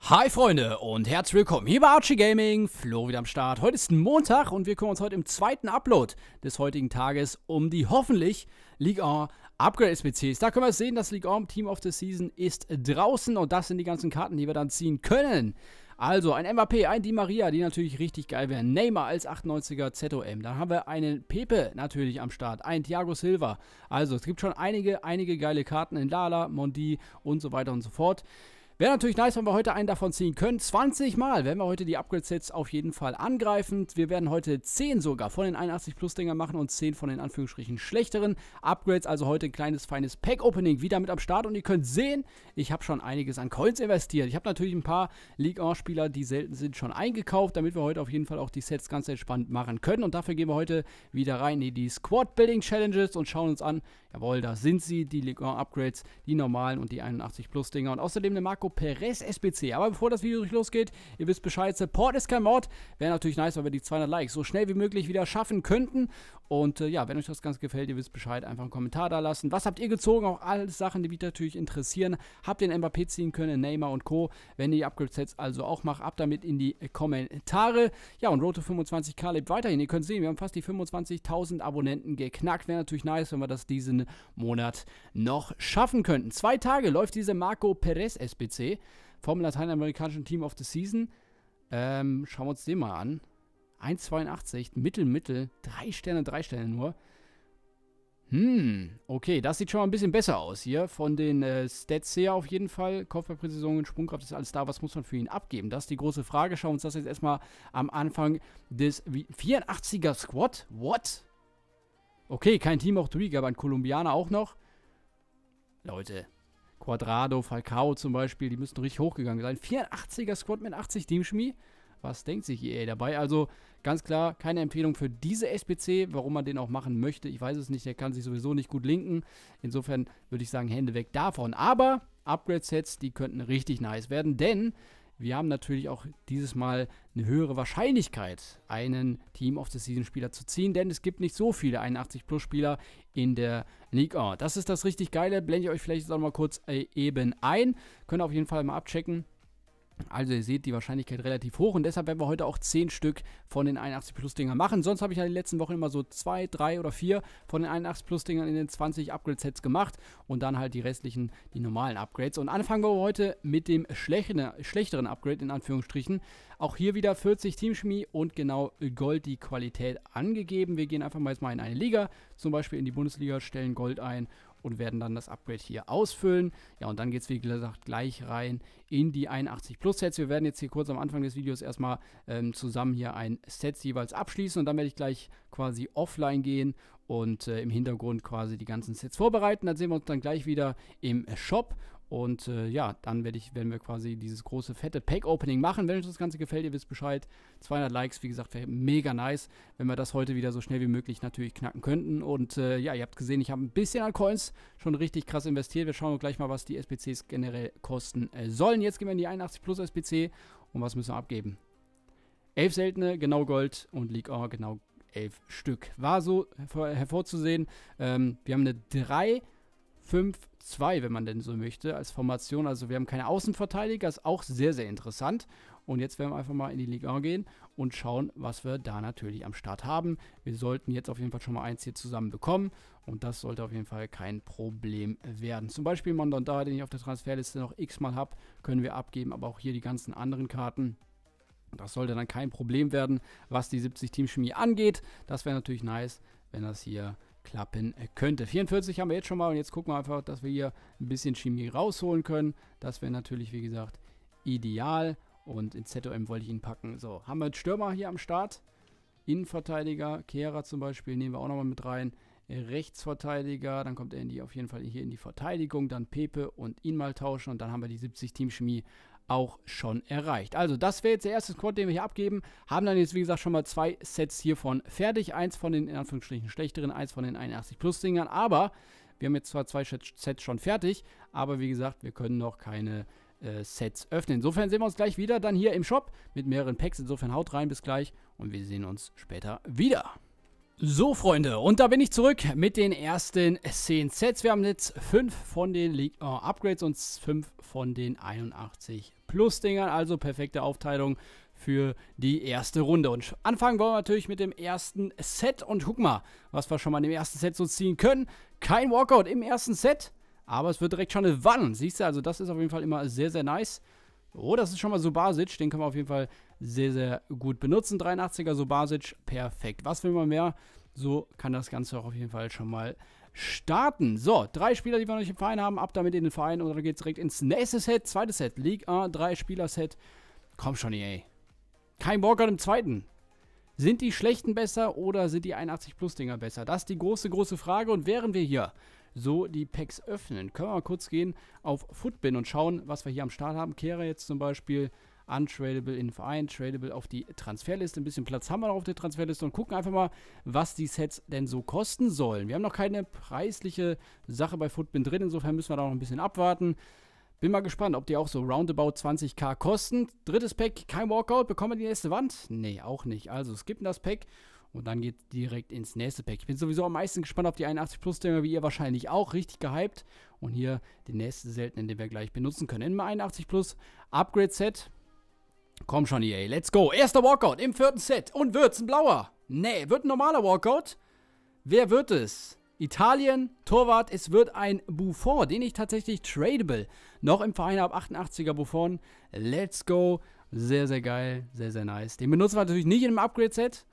Hi Freunde und herzlich willkommen hier bei Archie Gaming, Flo wieder am Start. Heute ist Montag und wir kümmern uns heute im zweiten Upload des heutigen Tages um die hoffentlich League On Upgrade SPCs. Da können wir sehen, das League On Team of the Season ist draußen und das sind die ganzen Karten, die wir dann ziehen können. Also ein Mbappé, ein Di Maria, die natürlich richtig geil wären. Neymar als 98er ZOM. Dann haben wir einen Pepe natürlich am Start, ein Thiago Silva. Also es gibt schon einige, einige geile Karten in Lala, Mondi und so weiter und so fort. Wäre natürlich nice, wenn wir heute einen davon ziehen können. 20 Mal werden wir heute die Upgrade-Sets auf jeden Fall angreifen. Wir werden heute 10 sogar von den 81-Plus-Dingern machen und 10 von den Anführungsstrichen schlechteren Upgrades. Also heute ein kleines, feines Pack-Opening wieder mit am Start. Und ihr könnt sehen, ich habe schon einiges an Coins investiert. Ich habe natürlich ein paar League-On-Spieler, die selten sind, schon eingekauft, damit wir heute auf jeden Fall auch die Sets ganz entspannt machen können. Und dafür gehen wir heute wieder rein in die Squad-Building-Challenges und schauen uns an, jawohl, da sind sie, die League-On-Upgrades, die normalen und die 81-Plus-Dinger. Und außerdem eine Marco Marco Perez SBC. Aber bevor das Video losgeht, ihr wisst Bescheid, Support ist kein Mord. Wäre natürlich nice, wenn wir die 200 Likes so schnell wie möglich wieder schaffen könnten. Und äh, ja, wenn euch das Ganze gefällt, ihr wisst Bescheid, einfach einen Kommentar da lassen. Was habt ihr gezogen? Auch alles Sachen, die mich natürlich interessieren. Habt ihr den Mbappé ziehen können, Neymar und Co. Wenn ihr die Upgrade-Sets also auch macht, ab damit in die Kommentare. Ja, und Roto 25 k lebt weiterhin. Ihr könnt sehen, wir haben fast die 25.000 Abonnenten geknackt. Wäre natürlich nice, wenn wir das diesen Monat noch schaffen könnten. Zwei Tage läuft diese Marco Perez SBC vom lateinamerikanischen Team of the Season. Ähm, schauen wir uns den mal an. 1,82, Mittel, Mittel, 3 Sterne, 3 Sterne nur. Hm, okay, das sieht schon mal ein bisschen besser aus hier. Von den äh, Stats her auf jeden Fall. Kopfballpräzision und Sprungkraft ist alles da. Was muss man für ihn abgeben? Das ist die große Frage. Schauen wir uns das jetzt erstmal am Anfang des 84er Squad. What? Okay, kein Team auch Twig, aber ein Kolumbianer auch noch. Leute, Quadrado, Falcao zum Beispiel, die müssten richtig hochgegangen sein. 84er Squad mit 80 Team Teamschmie was denkt sich EA dabei? Also ganz klar, keine Empfehlung für diese SPC, warum man den auch machen möchte. Ich weiß es nicht, der kann sich sowieso nicht gut linken. Insofern würde ich sagen, Hände weg davon. Aber Upgrade-Sets, die könnten richtig nice werden, denn wir haben natürlich auch dieses Mal eine höhere Wahrscheinlichkeit, einen Team of the Season Spieler zu ziehen, denn es gibt nicht so viele 81 Plus Spieler in der League. Oh, das ist das richtig geile. Blende ich euch vielleicht jetzt auch mal kurz äh, eben ein. Könnt ihr auf jeden Fall mal abchecken. Also ihr seht die Wahrscheinlichkeit relativ hoch und deshalb werden wir heute auch 10 Stück von den 81 Plus Dingern machen. Sonst habe ich ja in den letzten Wochen immer so 2, 3 oder 4 von den 81 Plus Dingern in den 20 Upgrade Sets gemacht und dann halt die restlichen, die normalen Upgrades. Und anfangen wir heute mit dem schlechteren, schlechteren Upgrade in Anführungsstrichen. Auch hier wieder 40 Teamchemie und genau Gold die Qualität angegeben. Wir gehen einfach mal jetzt mal in eine Liga, zum Beispiel in die Bundesliga, stellen Gold ein und werden dann das Upgrade hier ausfüllen. Ja, und dann geht es wie gesagt gleich rein in die 81 Plus Sets. Wir werden jetzt hier kurz am Anfang des Videos erstmal ähm, zusammen hier ein Set jeweils abschließen und dann werde ich gleich quasi offline gehen und äh, im Hintergrund quasi die ganzen Sets vorbereiten. Dann sehen wir uns dann gleich wieder im Shop und äh, ja, dann werde ich, werden wir quasi dieses große fette Pack-Opening machen. Wenn euch das Ganze gefällt, ihr wisst Bescheid. 200 Likes, wie gesagt, wäre mega nice, wenn wir das heute wieder so schnell wie möglich natürlich knacken könnten. Und äh, ja, ihr habt gesehen, ich habe ein bisschen an Coins schon richtig krass investiert. Wir schauen gleich mal, was die SPCs generell kosten äh, sollen. Jetzt gehen wir in die 81 Plus SPC und was müssen wir abgeben? 11 seltene, genau Gold und League Or, genau 11 Stück. War so äh, hervorzusehen. Ähm, wir haben eine 3, 5, 2, wenn man denn so möchte, als Formation. Also wir haben keine Außenverteidiger, ist auch sehr, sehr interessant. Und jetzt werden wir einfach mal in die Liga gehen und schauen, was wir da natürlich am Start haben. Wir sollten jetzt auf jeden Fall schon mal eins hier zusammen bekommen und das sollte auf jeden Fall kein Problem werden. Zum Beispiel Mondonda, den ich auf der Transferliste noch x-mal habe, können wir abgeben, aber auch hier die ganzen anderen Karten. Das sollte dann kein Problem werden, was die 70-Team-Chemie angeht. Das wäre natürlich nice, wenn das hier klappen könnte. 44 haben wir jetzt schon mal und jetzt gucken wir einfach, dass wir hier ein bisschen Chemie rausholen können. Das wäre natürlich, wie gesagt, ideal. Und in ZOM wollte ich ihn packen. So, haben wir einen Stürmer hier am Start. Innenverteidiger, Kehrer zum Beispiel, nehmen wir auch nochmal mit rein. Rechtsverteidiger, dann kommt Andy auf jeden Fall hier in die Verteidigung, dann Pepe und ihn mal tauschen und dann haben wir die 70 Team-Chemie auch schon erreicht. Also das wäre jetzt der erste Squad, den wir hier abgeben. Haben dann jetzt, wie gesagt, schon mal zwei Sets hiervon fertig. Eins von den, in Anführungsstrichen, schlechteren, eins von den 81-Plus-Dingern. Aber wir haben jetzt zwar zwei Sets schon fertig, aber wie gesagt, wir können noch keine äh, Sets öffnen. Insofern sehen wir uns gleich wieder dann hier im Shop mit mehreren Packs. Insofern haut rein, bis gleich und wir sehen uns später wieder. So, Freunde, und da bin ich zurück mit den ersten 10 Sets. Wir haben jetzt 5 von den League oh, Upgrades und 5 von den 81 Plus-Dingern. Also perfekte Aufteilung für die erste Runde. Und anfangen wollen wir natürlich mit dem ersten Set. Und guck mal, was wir schon mal im ersten Set so ziehen können. Kein Walkout im ersten Set, aber es wird direkt schon eine Wann. Siehst du, also das ist auf jeden Fall immer sehr, sehr nice. Oh, das ist schon mal Subasic. Den können wir auf jeden Fall sehr, sehr gut benutzen. 83er Subasic, perfekt. Was will man mehr? So kann das Ganze auch auf jeden Fall schon mal starten. So, drei Spieler, die wir noch nicht im Verein haben. Ab damit in den Verein und dann geht es direkt ins nächste Set. Zweites Set, League A, drei Spieler-Set. Komm schon, ey. Kein Walker im zweiten. Sind die Schlechten besser oder sind die 81-Plus-Dinger besser? Das ist die große, große Frage. Und während wir hier so die Packs öffnen. Können wir mal kurz gehen auf Footbin und schauen, was wir hier am Start haben. Kehre jetzt zum Beispiel untradable in den Verein, tradable auf die Transferliste. Ein bisschen Platz haben wir noch auf der Transferliste und gucken einfach mal, was die Sets denn so kosten sollen. Wir haben noch keine preisliche Sache bei Footbin drin, insofern müssen wir da noch ein bisschen abwarten. Bin mal gespannt, ob die auch so roundabout 20k kosten. Drittes Pack, kein Walkout. Bekommen wir die nächste Wand? Nee, auch nicht. Also skippen das Pack und dann geht direkt ins nächste Pack. Ich bin sowieso am meisten gespannt auf die 81 Plus Dinger, wie ihr wahrscheinlich auch. Richtig gehypt. Und hier den nächsten seltenen, den wir gleich benutzen können. Im 81 Plus Upgrade Set. Komm schon, EA. Let's go. Erster Walkout im vierten Set. Und wird's ein blauer? Nee, wird ein normaler Walkout? Wer wird es? Italien, Torwart, es wird ein Buffon, den ich tatsächlich tradable noch im Verein habe. 88er Buffon. Let's go. Sehr, sehr geil. Sehr, sehr nice. Den benutzen wir natürlich nicht in einem Upgrade-Set.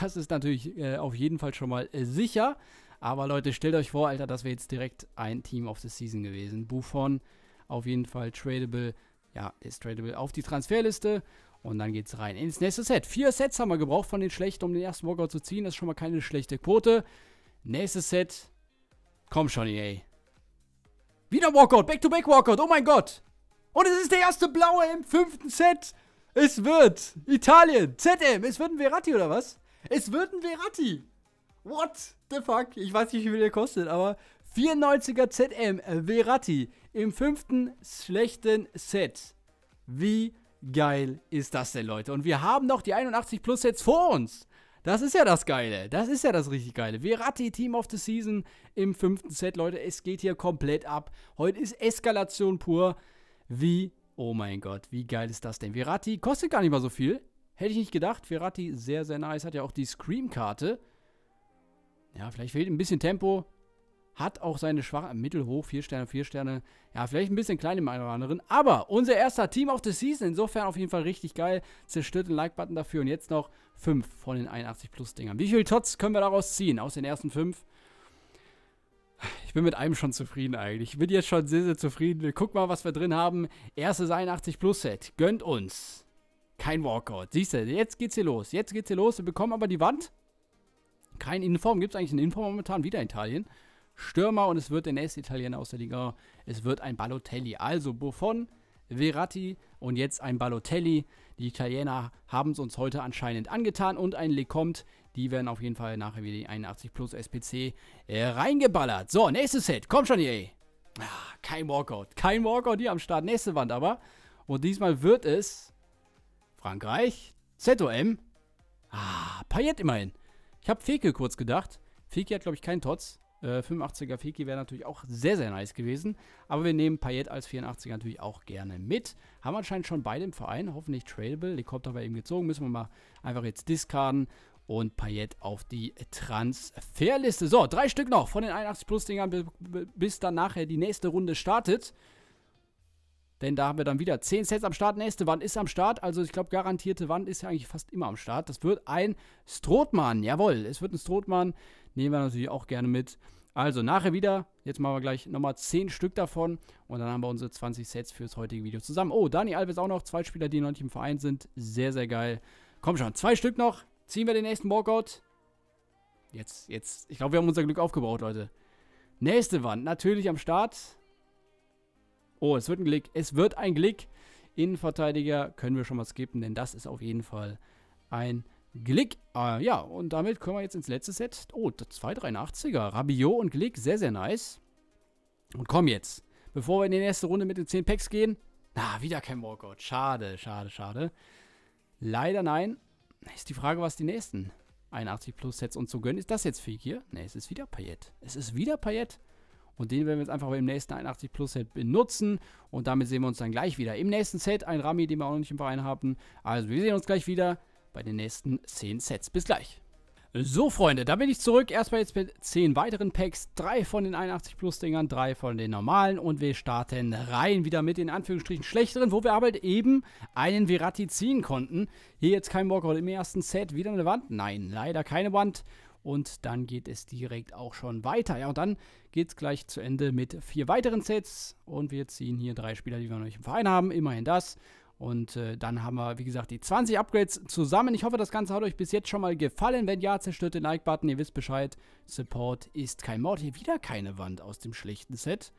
Das ist natürlich äh, auf jeden Fall schon mal äh, sicher. Aber Leute, stellt euch vor, Alter, das wäre jetzt direkt ein Team of the Season gewesen. Buffon auf jeden Fall tradable. Ja, ist tradable auf die Transferliste. Und dann geht's rein ins nächste Set. Vier Sets haben wir gebraucht von den schlechten, um den ersten Walkout zu ziehen. Das ist schon mal keine schlechte Quote. Nächstes Set. Komm schon, EA. Wieder Walkout. Back-to-back -back Walkout. Oh mein Gott. Und es ist der erste blaue im fünften Set. Es wird Italien. ZM. Es wird ein Verratti oder was? Es wird ein Verratti. What the fuck? Ich weiß nicht, wie viel der kostet, aber 94er ZM äh, Verratti im fünften schlechten Set. Wie geil ist das denn, Leute? Und wir haben noch die 81 Plus Sets vor uns. Das ist ja das Geile. Das ist ja das richtig Geile. Verratti, Team of the Season im fünften Set, Leute. Es geht hier komplett ab. Heute ist Eskalation pur. Wie, oh mein Gott, wie geil ist das denn? Verratti kostet gar nicht mal so viel. Hätte ich nicht gedacht. Ferrati sehr, sehr nice. Hat ja auch die Scream-Karte. Ja, vielleicht fehlt ein bisschen Tempo. Hat auch seine schwache Mittelhoch, 4 Sterne, 4 Sterne. Ja, vielleicht ein bisschen klein im einen oder anderen. Aber unser erster Team of the Season. Insofern auf jeden Fall richtig geil. Zerstört den Like-Button dafür. Und jetzt noch 5 von den 81-Plus-Dingern. Wie viel Tots können wir daraus ziehen? Aus den ersten 5? Ich bin mit einem schon zufrieden eigentlich. Ich bin jetzt schon sehr, sehr zufrieden. Guck mal, was wir drin haben. Erstes 81 Plus Set. Gönnt uns. Kein Walkout. Siehst du, jetzt geht's hier los. Jetzt geht's hier los. Wir bekommen aber die Wand. Kein Inform. Gibt es eigentlich einen Inform momentan? Wieder Italien. Stürmer und es wird der nächste Italiener aus der Liga. Es wird ein Balotelli. Also Buffon, Verratti und jetzt ein Balotelli. Die Italiener haben es uns heute anscheinend angetan und ein Lecomte. Die werden auf jeden Fall nachher wieder die 81 plus SPC äh, reingeballert. So, nächstes Set. Komm schon hier, ey. Ah, kein Walkout. Kein Walkout hier am Start. Nächste Wand aber. Und diesmal wird es Frankreich. ZOM. Ah, Payet immerhin. Ich habe Feke kurz gedacht. Feke hat, glaube ich, keinen Tots. Äh, 85er Feke wäre natürlich auch sehr, sehr nice gewesen. Aber wir nehmen Payet als 84er natürlich auch gerne mit. Haben anscheinend schon beide im Verein. Hoffentlich tradable. Die kommt aber eben gezogen. Müssen wir mal einfach jetzt discarden. Und Payet auf die Transferliste. So, drei Stück noch von den 81 Plus-Dingern, bis dann nachher die nächste Runde startet. Denn da haben wir dann wieder 10 Sets am Start. Nächste Wand ist am Start. Also ich glaube, garantierte Wand ist ja eigentlich fast immer am Start. Das wird ein Strothmann. Jawohl, es wird ein Strothmann. Nehmen wir natürlich auch gerne mit. Also nachher wieder. Jetzt machen wir gleich nochmal 10 Stück davon. Und dann haben wir unsere 20 Sets fürs heutige Video zusammen. Oh, Dani Alves auch noch. Zwei Spieler, die noch nicht im Verein sind. Sehr, sehr geil. Komm schon, zwei Stück noch. Ziehen wir den nächsten Walkout. Jetzt, jetzt. Ich glaube, wir haben unser Glück aufgebaut, Leute. Nächste Wand. Natürlich am Start. Oh, es wird ein Glick. Es wird ein Glick. Innenverteidiger können wir schon mal skippen, denn das ist auf jeden Fall ein Glick. Ah, ja, und damit kommen wir jetzt ins letzte Set. Oh, 283er. Rabiot und Glick, sehr, sehr nice. Und komm jetzt. Bevor wir in die nächste Runde mit den 10 Packs gehen. Na, ah, wieder kein Walkout. Schade, schade, schade. Leider nein. Ist die Frage, was die nächsten 81 plus Sets uns zu gönnen. Ist das jetzt hier? Ne, es ist wieder Payette. Es ist wieder Payette. Und den werden wir jetzt einfach im nächsten 81 Plus Set benutzen. Und damit sehen wir uns dann gleich wieder im nächsten Set. Ein Rami, den wir auch noch nicht im Verein haben. Also wir sehen uns gleich wieder bei den nächsten 10 Sets. Bis gleich. So, Freunde, da bin ich zurück. Erstmal jetzt mit 10 weiteren Packs. Drei von den 81 Plus Dingern, drei von den normalen. Und wir starten rein wieder mit den Anführungsstrichen schlechteren, wo wir aber halt eben einen Verratti ziehen konnten. Hier jetzt kein Walkout im ersten Set. Wieder eine Wand? Nein, leider keine Wand und dann geht es direkt auch schon weiter. Ja, und dann geht es gleich zu Ende mit vier weiteren Sets und wir ziehen hier drei Spieler, die wir noch nicht im Verein haben, immerhin das. Und äh, dann haben wir, wie gesagt, die 20 Upgrades zusammen. Ich hoffe, das Ganze hat euch bis jetzt schon mal gefallen. Wenn ja, zerstört den Like-Button. Ihr wisst Bescheid. Support ist kein Mord. Hier wieder keine Wand aus dem schlechten Set.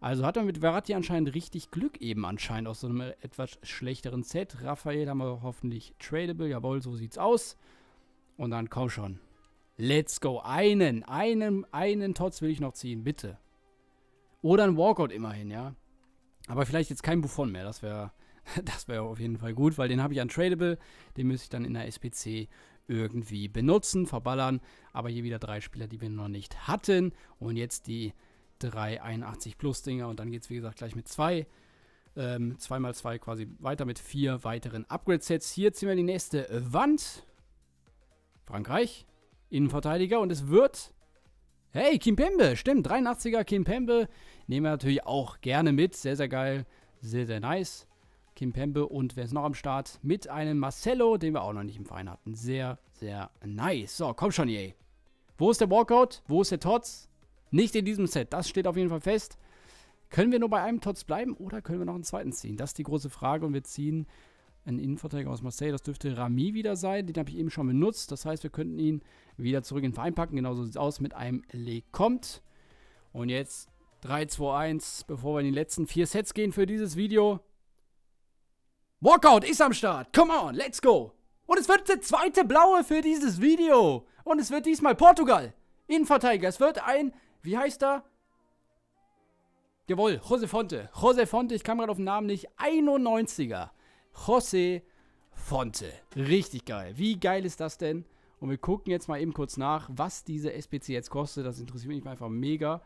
Also hat man mit Verratti anscheinend richtig Glück eben anscheinend aus so einem etwas schlechteren Set. Raphael haben wir hoffentlich tradable. Jawohl, so sieht's aus. Und dann komm schon. Let's go. Einen, einen, einen Tots will ich noch ziehen, bitte. Oder ein Walkout immerhin, ja. Aber vielleicht jetzt kein Buffon mehr. Das wäre das wäre auf jeden Fall gut, weil den habe ich an Tradable. Den müsste ich dann in der SPC irgendwie benutzen, verballern. Aber hier wieder drei Spieler, die wir noch nicht hatten. Und jetzt die drei 81 Plus Dinger. Und dann geht es, wie gesagt, gleich mit zwei. Ähm, 2 mal 2 quasi weiter mit vier weiteren Upgrade-Sets. Hier ziehen wir die nächste Wand. Frankreich. Innenverteidiger und es wird. Hey, Kimpembe, stimmt, 83er Kimpembe. Nehmen wir natürlich auch gerne mit. Sehr, sehr geil. Sehr, sehr nice. Kimpembe und wer ist noch am Start? Mit einem Marcelo, den wir auch noch nicht im Verein hatten. Sehr, sehr nice. So, komm schon, yay. Wo ist der Walkout? Wo ist der Tots? Nicht in diesem Set. Das steht auf jeden Fall fest. Können wir nur bei einem Tots bleiben oder können wir noch einen zweiten ziehen? Das ist die große Frage und wir ziehen ein Innenverteidiger aus Marseille. Das dürfte Rami wieder sein. Den habe ich eben schon benutzt. Das heißt, wir könnten ihn wieder zurück in den Verein packen. Genauso sieht es aus mit einem Le Comte. Und jetzt 3, 2, 1, bevor wir in die letzten vier Sets gehen für dieses Video. Walkout ist am Start. Come on, let's go. Und es wird der zweite blaue für dieses Video. Und es wird diesmal Portugal. Innenverteidiger. Es wird ein, wie heißt er? Jawohl, Jose Fonte. Jose Fonte, ich kam gerade auf den Namen nicht. 91er. José Fonte. Richtig geil. Wie geil ist das denn? Und wir gucken jetzt mal eben kurz nach, was diese SPC jetzt kostet. Das interessiert mich einfach mega.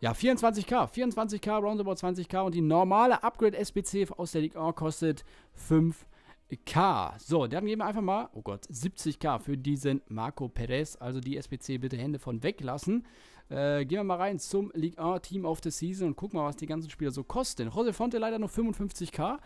Ja, 24k, 24k, roundabout 20k und die normale Upgrade-SPC aus der League 1 kostet 5k. So, dann geben wir einfach mal, oh Gott, 70k für diesen Marco Perez. Also die SPC bitte Hände von weglassen. Äh, gehen wir mal rein zum League 1 Team of the Season und gucken mal, was die ganzen Spieler so kosten. Jose Fonte leider nur 55k.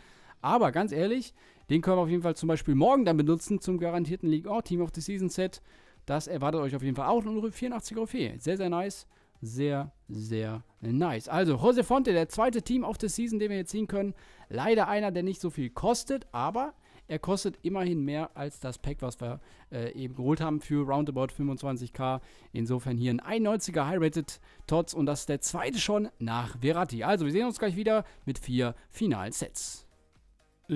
Aber ganz ehrlich, den können wir auf jeden Fall zum Beispiel morgen dann benutzen zum garantierten League All Team of the Season Set. Das erwartet euch auf jeden Fall auch eine 84 Trophäe. Sehr, sehr nice. Sehr, sehr nice. Also, Jose Fonte, der zweite Team of the Season, den wir jetzt ziehen können. Leider einer, der nicht so viel kostet, aber er kostet immerhin mehr als das Pack, was wir äh, eben geholt haben für roundabout 25k. Insofern hier ein 91er High-Rated Tots und das ist der zweite schon nach Verratti. Also, wir sehen uns gleich wieder mit vier finalen Sets.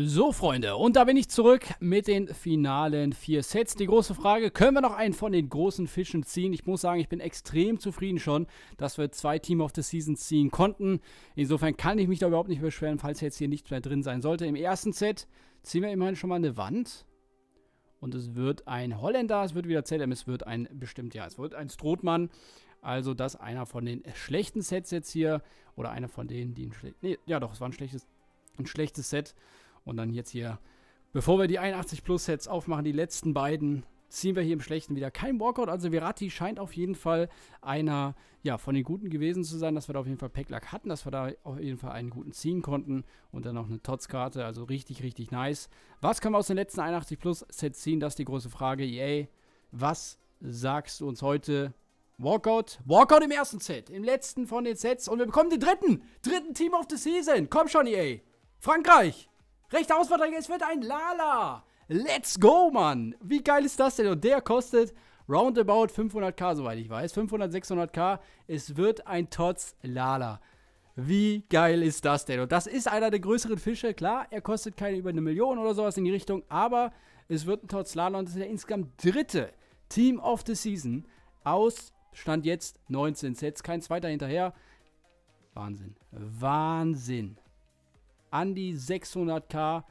So, Freunde, und da bin ich zurück mit den finalen vier Sets. Die große Frage, können wir noch einen von den großen Fischen ziehen? Ich muss sagen, ich bin extrem zufrieden schon, dass wir zwei Team of the Season ziehen konnten. Insofern kann ich mich da überhaupt nicht beschweren, falls jetzt hier nichts mehr drin sein sollte. Im ersten Set ziehen wir immerhin schon mal eine Wand. Und es wird ein Holländer, es wird wieder ZM, es wird ein bestimmt, ja, es wird ein Strothmann. Also das einer von den schlechten Sets jetzt hier. Oder einer von denen, die ein schlechtes, nee, ja doch, es war ein schlechtes, ein schlechtes Set. Und dann jetzt hier, bevor wir die 81 Plus Sets aufmachen, die letzten beiden, ziehen wir hier im Schlechten wieder kein Walkout. Also Virati scheint auf jeden Fall einer ja, von den Guten gewesen zu sein, dass wir da auf jeden Fall Packlack hatten, dass wir da auf jeden Fall einen guten ziehen konnten und dann noch eine Tots-Karte. Also richtig, richtig nice. Was können wir aus den letzten 81 Plus Sets ziehen? Das ist die große Frage. EA, was sagst du uns heute? Walkout, Walkout im ersten Set, im letzten von den Sets und wir bekommen den dritten, dritten Team of the Season. Komm schon, EA. Frankreich. Rechter Ausverteidiger, es wird ein Lala. Let's go, Mann. Wie geil ist das denn? Und der kostet roundabout 500k, soweit ich weiß. 500, 600k. Es wird ein Tots Lala. Wie geil ist das denn? Und das ist einer der größeren Fische. Klar, er kostet keine über eine Million oder sowas in die Richtung. Aber es wird ein Tots Lala und das ist der insgesamt dritte Team of the Season aus Stand jetzt 19 Sets. Kein zweiter hinterher. Wahnsinn. Wahnsinn an die 600k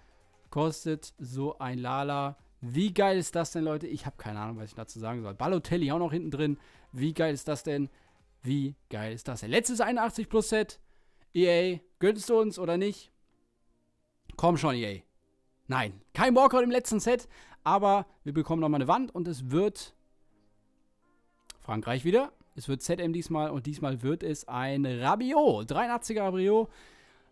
kostet so ein Lala. Wie geil ist das denn, Leute? Ich habe keine Ahnung, was ich dazu sagen soll. Balotelli auch noch hinten drin. Wie geil ist das denn? Wie geil ist das denn? Letztes 81 Plus Set. EA, gönnst du uns oder nicht? Komm schon, EA. Nein, kein Walkout im letzten Set, aber wir bekommen nochmal eine Wand und es wird Frankreich wieder. Es wird ZM diesmal und diesmal wird es ein Rabiot. 83er Rabiot.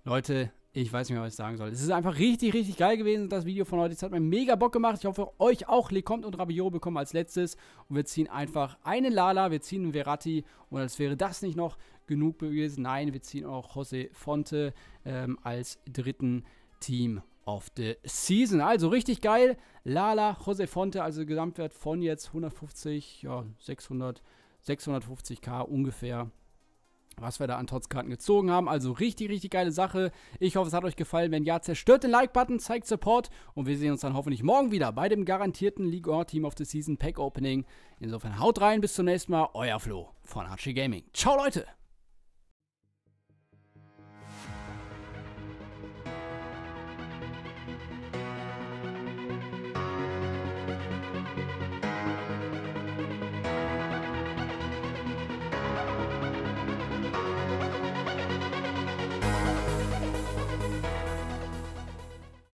Leute, ich weiß nicht mehr, was ich sagen soll. Es ist einfach richtig, richtig geil gewesen, das Video von heute. Es hat mir mega Bock gemacht. Ich hoffe, euch auch. Lecomte und Rabiot bekommen als letztes. Und wir ziehen einfach eine Lala, wir ziehen einen Verratti. Und als wäre das nicht noch genug gewesen, nein, wir ziehen auch José Fonte ähm, als dritten Team of the Season. Also richtig geil. Lala, José Fonte, also Gesamtwert von jetzt 150, ja, 600, 650k ungefähr was wir da an Tots-Karten gezogen haben. Also richtig, richtig geile Sache. Ich hoffe, es hat euch gefallen. Wenn ja, zerstört den Like-Button, zeigt Support und wir sehen uns dann hoffentlich morgen wieder bei dem garantierten League Or Team of the Season Pack Opening. Insofern haut rein, bis zum nächsten Mal. Euer Flo von Archie Gaming. Ciao, Leute!